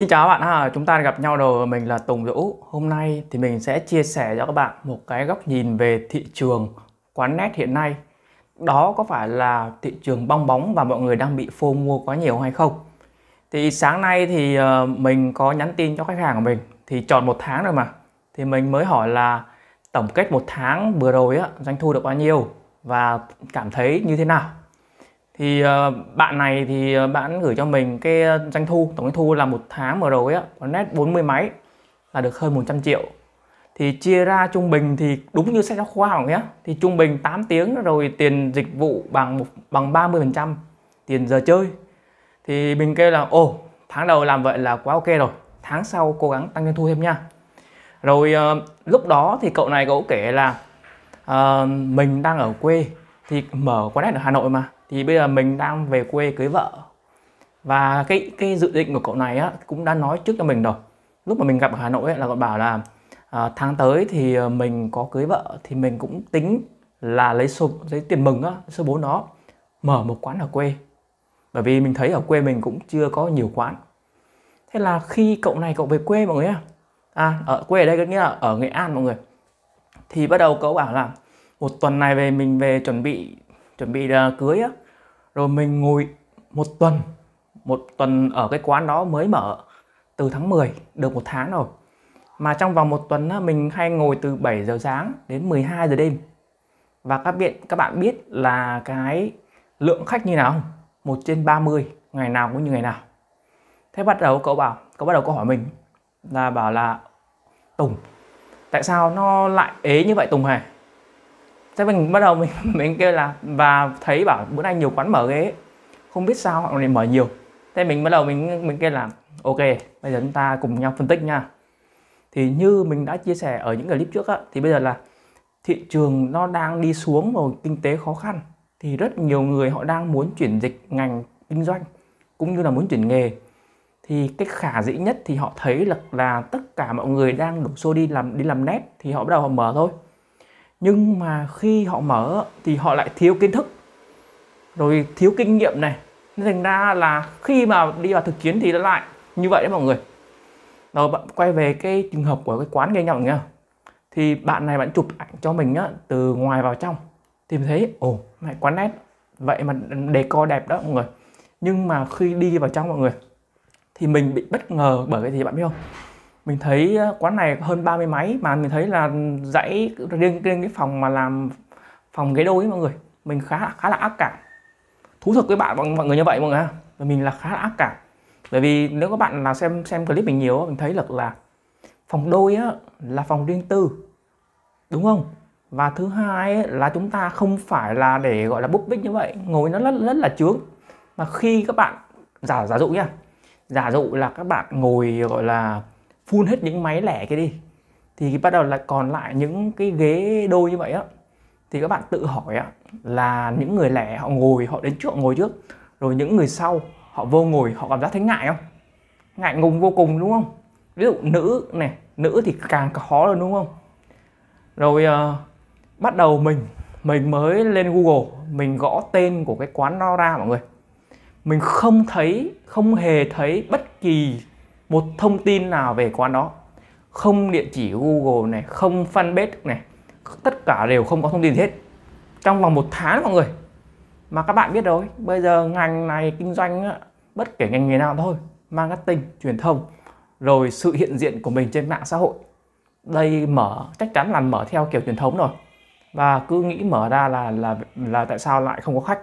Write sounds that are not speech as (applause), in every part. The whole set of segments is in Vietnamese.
Xin chào bạn ha, chúng ta gặp nhau rồi, mình là Tùng Dũ. Hôm nay thì mình sẽ chia sẻ cho các bạn một cái góc nhìn về thị trường quán nét hiện nay. Đó có phải là thị trường bong bóng và mọi người đang bị phô mua quá nhiều hay không? Thì sáng nay thì ờ, mình có nhắn tin cho khách hàng của mình thì tròn một tháng rồi mà. Thì mình mới hỏi là tổng kết một tháng vừa rồi á, doanh thu được bao nhiêu và cảm thấy như thế nào? thì ờ, bạn này thì ờ, bạn gửi cho mình cái ờ, doanh thu tổng doanh thu là một tháng mở đầu ấy, có net 40 máy là được hơn 100 triệu thì chia ra trung bình thì đúng như sách giáo khoa học nhé thì trung bình 8 tiếng rồi tiền dịch vụ bằng một, bằng 30 phần trăm tiền giờ chơi thì mình kêu là ồ tháng đầu làm vậy là quá ok rồi tháng sau cố gắng tăng doanh thu thêm nha rồi uh, lúc đó thì cậu này cậu kể là uh, mình đang ở quê thì mở quán net ở Hà Nội mà thì bây giờ mình đang về quê cưới vợ và cái cái dự định của cậu này á, cũng đã nói trước cho mình rồi lúc mà mình gặp ở Hà Nội ấy, là cậu bảo là à, tháng tới thì à, mình có cưới vợ thì mình cũng tính là lấy số giấy tiền mừng á số bốn đó mở một quán ở quê bởi vì mình thấy ở quê mình cũng chưa có nhiều quán thế là khi cậu này cậu về quê mọi người á à ở quê ở đây có nghĩa là ở Nghệ An mọi người thì bắt đầu cậu bảo là một tuần này về mình về chuẩn bị chuẩn bị ờ, cưới á rồi mình ngồi một tuần một tuần ở cái quán đó mới mở từ tháng 10 được một tháng rồi mà trong vòng một tuần á, mình hay ngồi từ 7 giờ sáng đến 12 giờ đêm và các bạn các bạn biết là cái lượng khách như nào không? Một trên 30 ngày nào cũng như ngày nào. Thế bắt đầu cậu bảo, cậu bắt đầu câu hỏi mình là bảo là Tùng, tại sao nó lại ế như vậy Tùng hả? thế mình bắt đầu mình (laughs) mình kêu là và thấy bảo bữa nay nhiều quán mở ghế không biết sao họ lại mở nhiều thế mình bắt đầu mình mình kêu là ok bây giờ chúng ta cùng nhau phân tích nha thì như mình đã chia sẻ ở những clip trước á, thì bây giờ là thị trường nó đang đi xuống rồi kinh tế khó khăn thì rất nhiều người họ đang muốn chuyển dịch ngành kinh doanh cũng như là muốn chuyển nghề thì cái khả dĩ nhất thì họ thấy là là tất cả mọi người đang đổ xô đi làm đi làm nét thì họ bắt đầu họ mở thôi nhưng mà khi họ mở thì họ lại thiếu kiến thức rồi thiếu kinh nghiệm này nên thành ra là khi mà đi vào thực chiến thì nó lại như vậy đấy mọi người rồi bạn quay về cái trường hợp của cái quán gây nhau nhá thì bạn này bạn chụp ảnh cho mình á từ ngoài vào trong tìm thấy ồ này quán nét vậy mà đề co đẹp đó mọi người nhưng mà khi đi vào trong mọi người thì mình bị bất ngờ bởi cái gì bạn biết không mình thấy quán này hơn 30 máy mà mình thấy là dãy riêng riêng cái phòng mà làm phòng ghế đôi ấy mọi người mình khá khá là ác cảm thú thực với bạn mọi, mọi người như vậy mọi người và mình là khá là ác cảm bởi vì nếu các bạn là xem xem clip mình nhiều mình thấy được là phòng đôi á, là phòng riêng tư đúng không và thứ hai là chúng ta không phải là để gọi là búp bích như vậy ngồi nó rất rất là chướng mà khi các bạn giả giả dụ nha giả dụ là các bạn ngồi gọi là phun hết những máy lẻ kia đi thì bắt đầu là còn lại những cái ghế đôi như vậy á thì các bạn tự hỏi á là những người lẻ họ ngồi họ đến trước ngồi trước rồi những người sau họ vô ngồi họ cảm giác thấy ngại không ngại ngùng vô cùng đúng không ví dụ nữ này nữ thì càng khó hơn đúng không rồi uh, bắt đầu mình mình mới lên google mình gõ tên của cái quán nora mọi người mình không thấy không hề thấy bất kỳ một thông tin nào về quán đó không địa chỉ Google này không fanpage này tất cả đều không có thông tin gì hết trong vòng một tháng mọi người mà các bạn biết rồi bây giờ ngành này kinh doanh bất kể ngành nghề nào thôi marketing truyền thông rồi sự hiện diện của mình trên mạng xã hội đây mở chắc chắn là mở theo kiểu truyền thống rồi và cứ nghĩ mở ra là là là tại sao lại không có khách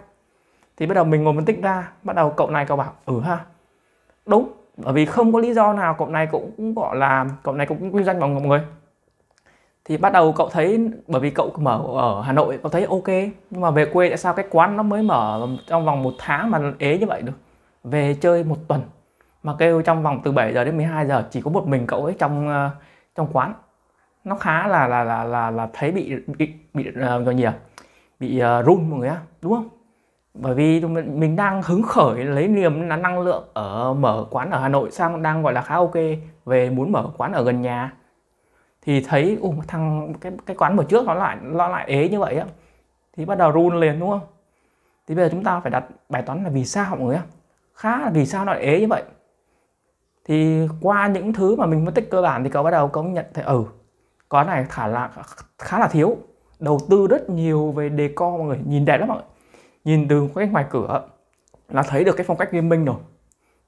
thì bắt đầu mình ngồi phân tích ra bắt đầu cậu này cậu bảo ừ ha đúng bởi vì không có lý do nào cậu này cũng gọi là cậu này cũng kinh doanh bằng mọi người thì bắt đầu cậu thấy bởi vì cậu mở ở Hà Nội cậu thấy ok nhưng mà về quê tại sao cái quán nó mới mở trong vòng một tháng mà ế như vậy được về chơi một tuần mà kêu trong vòng từ 7 giờ đến 12 giờ chỉ có một mình cậu ấy trong ờ, trong quán nó khá là là là là, là thấy bị bị bị uh, gì à? bị uh, run mọi người á đúng không bởi vì mình đang hứng khởi lấy niềm là năng lượng ở mở quán ở Hà Nội sang đang gọi là khá ok về muốn mở quán ở gần nhà thì thấy ủa thằng cái cái quán mở trước nó lại nó lại ế như vậy á thì bắt đầu run liền đúng không thì bây giờ chúng ta phải đặt bài toán là vì sao mọi người á khá là vì sao nó lại ế như vậy thì qua những thứ mà mình phân tích cơ bản thì cậu bắt đầu cậu nhận thấy ừ có này thả là khá là thiếu đầu tư rất nhiều về decor mọi người nhìn đẹp lắm mọi người nhìn từ cái ngoài cửa là thấy được cái phong cách nghiêm minh rồi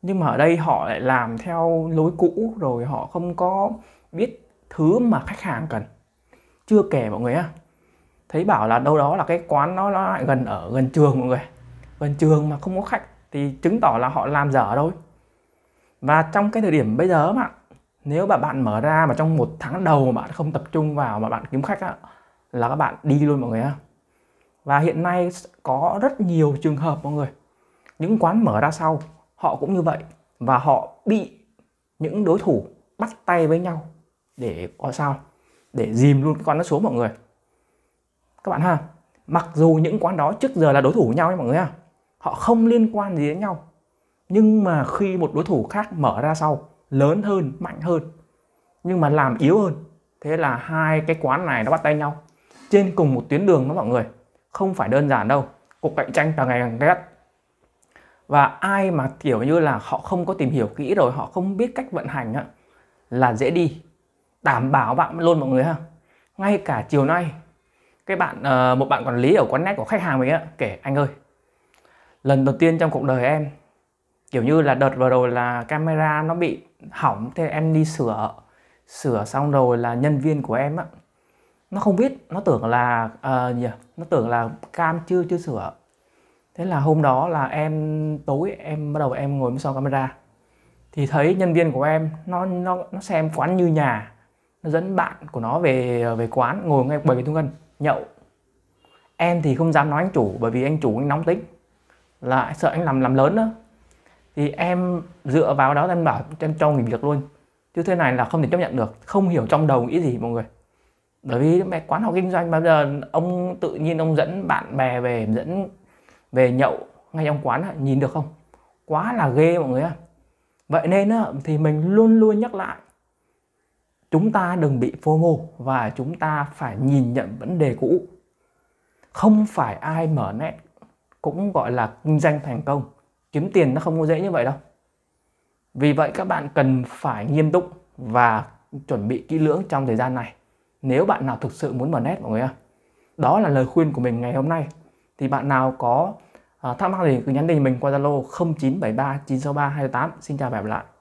nhưng mà ở đây họ lại làm theo lối cũ rồi họ không có biết thứ mà khách hàng cần chưa kể mọi người á thấy bảo là đâu đó là cái quán nó nó lại gần ở gần trường mọi người gần trường mà không có khách thì chứng tỏ là họ làm dở thôi và trong cái thời điểm bây giờ mà nếu mà bạn mở ra mà trong một tháng đầu mà bạn không tập trung vào mà bạn kiếm khách á là các bạn đi luôn mọi người á và hiện nay có rất nhiều trường hợp mọi người những quán mở ra sau họ cũng như vậy và họ bị những đối thủ bắt tay với nhau để có sao để dìm luôn cái quán đó xuống mọi người các bạn ha mặc dù những quán đó trước giờ là đối thủ với nhau nha mọi người ha họ không liên quan gì đến nhau nhưng mà khi một đối thủ khác mở ra sau lớn hơn mạnh hơn nhưng mà làm yếu hơn thế là hai cái quán này nó bắt tay nhau trên cùng một tuyến đường đó mọi người không phải đơn giản đâu cuộc cạnh tranh càng ngày càng ghét và ai mà kiểu như là họ không có tìm hiểu kỹ rồi họ không biết cách vận hành á, là dễ đi đảm bảo bạn luôn mọi người ha ngay cả chiều nay cái bạn ờ, một bạn quản lý ở quán net của khách hàng mình á kể anh ơi lần đầu tiên trong cuộc đời em kiểu như là đợt vừa rồi là camera nó bị hỏng thế em đi sửa sửa xong rồi là nhân viên của em á nó không biết nó tưởng là uh, gì à? nó tưởng là cam chưa chưa sửa thế là hôm đó là em tối em bắt đầu em ngồi sau camera thì thấy nhân viên của em nó nó nó xem quán như nhà nó dẫn bạn của nó về về quán ngồi ngay bầy thu ngân nhậu em thì không dám nói anh chủ bởi vì anh chủ anh nóng tính là sợ anh làm làm lớn đó thì em dựa vào đó em bảo em cho nghỉ việc luôn chứ thế này là không thể chấp nhận được không hiểu trong đầu nghĩ gì mọi người bởi vì mẹ quán họ kinh doanh bao giờ ông tự nhiên ông dẫn bạn bè về dẫn về nhậu ngay trong quán nhìn được không quá là ghê mọi người ạ vậy nên thì mình luôn luôn nhắc lại chúng ta đừng bị FOMO và chúng ta phải nhìn nhận vấn đề cũ không phải ai mở net cũng gọi là kinh doanh thành công kiếm tiền nó không có dễ như vậy đâu vì vậy các bạn cần phải nghiêm túc và chuẩn bị kỹ lưỡng trong thời gian này nếu bạn nào thực sự muốn mở nét mọi người ạ. Đó là lời khuyên của mình ngày hôm nay. Thì bạn nào có à, thắc mắc gì cứ nhắn tin mình qua Zalo 0973 963 28. Xin chào và hẹn gặp lại.